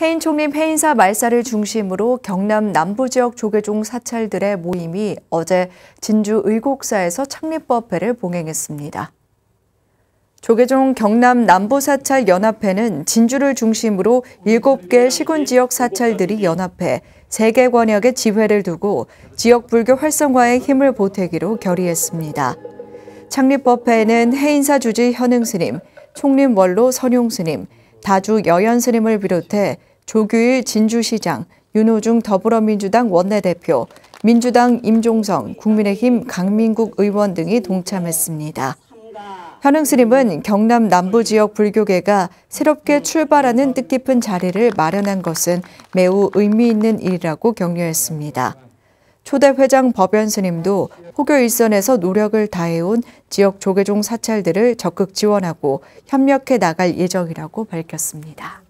해인 총리 해인사 말사를 중심으로 경남 남부 지역 조계종 사찰들의 모임이 어제 진주 의곡사에서 창립법회를 봉행했습니다. 조계종 경남 남부사찰 연합회는 진주를 중심으로 7개 시군 지역 사찰들이 연합해 세계 권역의 지회를 두고 지역 불교 활성화에 힘을 보태기로 결의했습니다. 창립법회에는 해인사 주지 현흥스님, 총림원로 선용스님, 다주 여연스님을 비롯해 조규일 진주시장, 윤호중 더불어민주당 원내대표, 민주당 임종성, 국민의힘 강민국 의원 등이 동참했습니다. 현흥 스님은 경남 남부 지역 불교계가 새롭게 출발하는 뜻깊은 자리를 마련한 것은 매우 의미 있는 일이라고 격려했습니다. 초대 회장 법연 스님도 호교 일선에서 노력을 다해온 지역 조계종 사찰들을 적극 지원하고 협력해 나갈 예정이라고 밝혔습니다.